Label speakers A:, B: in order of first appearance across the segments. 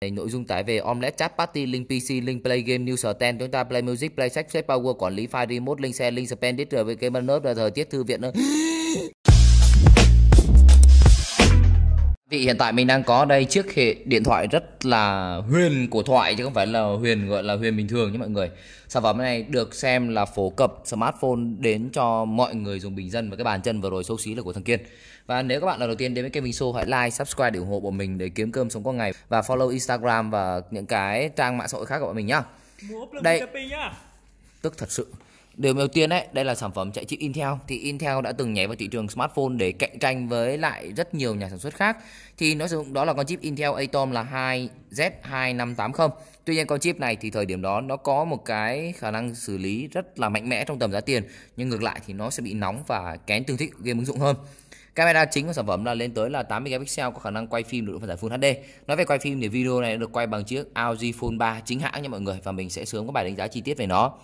A: Này, nội dung tải về Omlet Chat Party, Link PC, Link Play Game, News Stand, chúng ta Play Music, Play Sách, Sách Power, quản lý file remote, Link xe Link Spend, Discord, Gamer Nerf, thời tiết thư viện. Thì hiện tại mình đang có đây chiếc hệ điện thoại rất là huyền của thoại chứ không phải là huyền gọi là huyền bình thường nhé mọi người. Sản phẩm này được xem là phổ cập smartphone đến cho mọi người dùng bình dân và cái bàn chân vừa rồi xấu xí là của thằng Kiên. Và nếu các bạn là đầu tiên đến với kênh Minh Show hãy like, subscribe để ủng hộ bọn mình để kiếm cơm sống qua ngày và follow Instagram và những cái trang mạng xã hội khác của bọn mình nhá. Đây. Tức thật sự Điều đầu tiên ấy, đây là sản phẩm chạy chip Intel thì Intel đã từng nhảy vào thị trường smartphone để cạnh tranh với lại rất nhiều nhà sản xuất khác. Thì nó sử dụng đó là con chip Intel Atom là 2Z2580. Tuy nhiên con chip này thì thời điểm đó nó có một cái khả năng xử lý rất là mạnh mẽ trong tầm giá tiền, nhưng ngược lại thì nó sẽ bị nóng và kén tương thích game ứng dụng hơn. Camera chính của sản phẩm là lên tới là 80 megapixel có khả năng quay phim được độ phân giải Full HD. Nói về quay phim thì video này được quay bằng chiếc LG Phone 3 chính hãng nha mọi người và mình sẽ sớm có bài đánh giá chi tiết về nó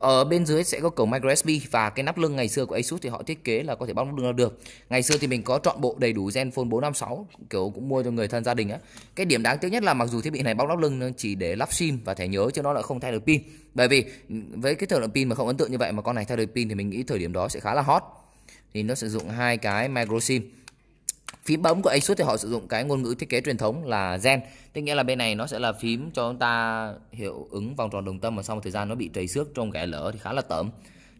A: ở bên dưới sẽ có cổng micro và cái nắp lưng ngày xưa của Asus thì họ thiết kế là có thể bóc lưng được ngày xưa thì mình có chọn bộ đầy đủ Zenfone 456 kiểu cũng mua cho người thân gia đình á cái điểm đáng tiếc nhất là mặc dù thiết bị này bóc nắp lưng chỉ để lắp sim và thẻ nhớ chứ nó lại không thay được pin bởi vì với cái thời lượng pin mà không ấn tượng như vậy mà con này thay được pin thì mình nghĩ thời điểm đó sẽ khá là hot thì nó sử dụng hai cái micro sim phím bấm của Asus thì họ sử dụng cái ngôn ngữ thiết kế truyền thống là gen tức nghĩa là bên này nó sẽ là phím cho chúng ta hiệu ứng vòng tròn đồng tâm mà sau một thời gian nó bị trầy xước trong cái lỡ thì khá là tởm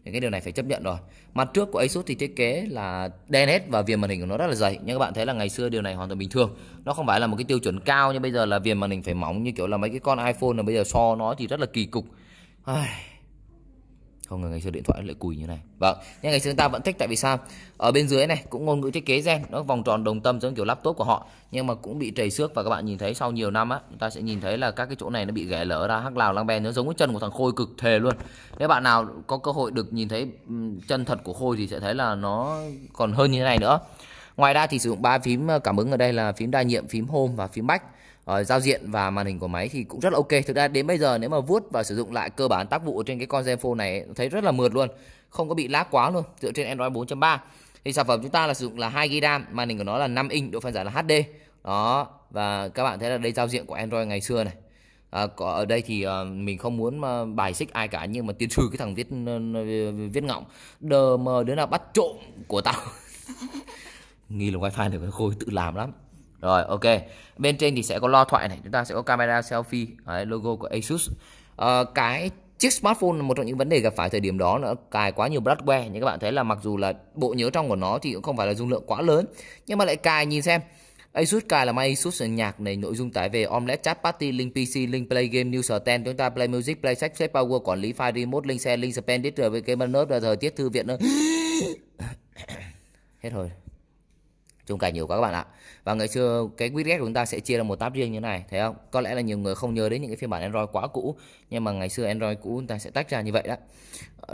A: thì cái điều này phải chấp nhận rồi mặt trước của Asus thì thiết kế là đen hết và viền màn hình của nó rất là dày nhưng các bạn thấy là ngày xưa điều này hoàn toàn bình thường nó không phải là một cái tiêu chuẩn cao nhưng bây giờ là viền màn hình phải mỏng như kiểu là mấy cái con iPhone là bây giờ so nó thì rất là kỳ cục Ai không ngày xưa điện thoại lại cùi như này vâng nhưng ngày xưa chúng ta vẫn thích tại vì sao ở bên dưới này cũng ngôn ngữ thiết kế gen nó vòng tròn đồng tâm giống kiểu laptop của họ nhưng mà cũng bị trầy xước và các bạn nhìn thấy sau nhiều năm á chúng ta sẽ nhìn thấy là các cái chỗ này nó bị ghẻ lở ra hắc lào lăng ben nó giống cái chân của thằng khôi cực thề luôn nếu bạn nào có cơ hội được nhìn thấy chân thật của khôi thì sẽ thấy là nó còn hơn như thế này nữa ngoài ra thì sử dụng ba phím ờ, cảm ứng ở đây là phím đa nhiệm phím home và phím back uh, giao diện và màn hình của máy thì cũng rất là ok thực ra đến bây giờ nếu mà vuốt và sử dụng lại cơ bản tác vụ trên cái con Zenfone này thấy rất là mượt luôn không có bị lag quá luôn dựa trên Android 4.3 thì sản phẩm chúng ta là sử dụng là 2 GB RAM màn hình của nó là 5 inch độ phân giải là HD đó và các bạn thấy là đây giao diện của Android ngày xưa này À, có ở đây thì uh, mình không muốn uh, bài xích ai cả nhưng mà tiên trừ cái thằng viết uh, viết ngọng đờ mờ đứa nào bắt trộm của tao nghi là wifi này khôi tự làm lắm rồi ok. Bên trên thì sẽ có loa thoại này, chúng ta sẽ có camera selfie, đấy, logo của Asus. À, cái chiếc smartphone là một trong những vấn đề gặp phải thời điểm đó là cài quá nhiều bloatware Như các bạn thấy là mặc dù là bộ nhớ trong của nó thì cũng không phải là dung lượng quá lớn nhưng mà lại cài nhìn xem Asus cài là máy Asus nhạc này nội dung tải về omlet chat party link PC link play game news, content chúng ta play music play sách save power quản lý file remote link share link spend disk với game note thời tiết thư viện nữa hết rồi trông cày nhiều quá các bạn ạ và ngày xưa cái widget của chúng ta sẽ chia ra một tab riêng như này thấy không có lẽ là nhiều người không nhớ đến những cái phiên bản Android quá cũ nhưng mà ngày xưa Android cũ chúng ta sẽ tách ra như vậy đó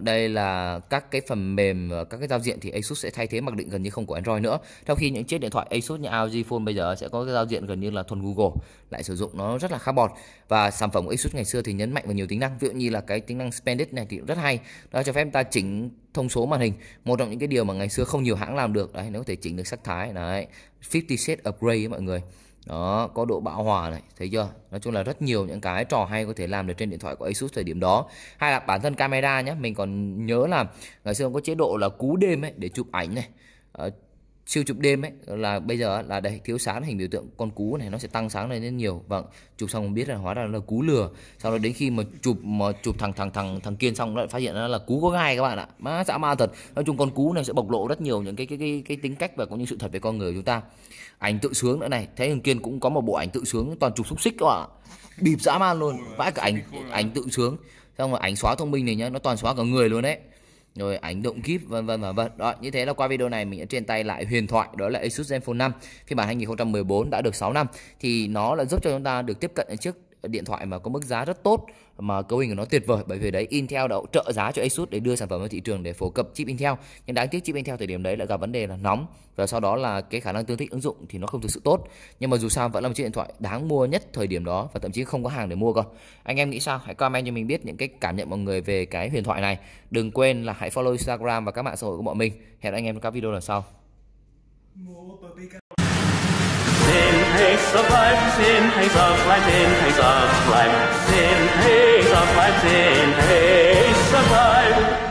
A: đây là các cái phần mềm các cái giao diện thì Asus sẽ thay thế mặc định gần như không của Android nữa trong khi những chiếc điện thoại Asus như ROG Phone bây giờ sẽ có cái giao diện gần như là thuần Google lại sử dụng nó rất là khá bọt và sản phẩm của Asus ngày xưa thì nhấn mạnh vào nhiều tính năng ví dụ như là cái tính năng Spendit này thì rất hay nó cho phép ta chỉnh thông số màn hình một trong những cái điều mà ngày xưa không nhiều hãng làm được đấy nó có thể chỉnh được sắc thái là Đấy, 50 set upgrade ấy, mọi người đó có độ bão hòa này thấy chưa nói chung là rất nhiều những cái trò hay có thể làm được trên điện thoại của asus thời điểm đó hay là bản thân camera nhé mình còn nhớ là ngày xưa có chế độ là cú đêm ấy để chụp ảnh này ờ, siêu chụp đêm ấy là bây giờ là đây thiếu sáng hình biểu tượng con cú này nó sẽ tăng sáng lên rất nhiều vâng chụp xong biết là hóa ra là cú lừa sau đó đến khi mà chụp mà chụp thằng thằng thằng thằng kiên xong lại phát hiện nó là cú có gai các bạn ạ má dã ma thật nói chung con cú này sẽ bộc lộ rất nhiều những cái cái cái, cái tính cách và cũng như sự thật về con người của chúng ta ảnh tự sướng nữa này thấy thằng kiên cũng có một bộ ảnh tự sướng toàn chụp xúc xích các bạn ạ bịp dã man luôn vãi cả ảnh ảnh tự sướng xong rồi ảnh xóa thông minh này nhá nó toàn xóa cả người luôn đấy rồi ánh động kíp vân vân và vân. Đó, như thế là qua video này mình ở trên tay lại huyền thoại đó là Asus Zenfone 5 phiên bản 2014 đã được 6 năm thì nó là giúp cho chúng ta được tiếp cận đến chiếc điện thoại mà có mức giá rất tốt mà cấu hình của nó tuyệt vời bởi vì đấy Intel đã hỗ trợ giá cho Asus để đưa sản phẩm vào thị trường để phổ cập chip Intel nhưng đáng tiếc chip Intel thời điểm đấy lại gặp vấn đề là nóng và sau đó là cái khả năng tương thích ứng dụng thì nó không thực sự tốt nhưng mà dù sao vẫn là một chiếc điện thoại đáng mua nhất thời điểm đó và thậm chí không có hàng để mua cơ anh em nghĩ sao hãy comment cho mình biết những cái cảm nhận mọi người về cái huyền thoại này đừng quên là hãy follow Instagram và các mạng xã hội của bọn mình hẹn anh em trong các video lần sau heiß of life, sehen heiß of life, sehen heiß of life, sehen heiß of life, sehen heiß of life.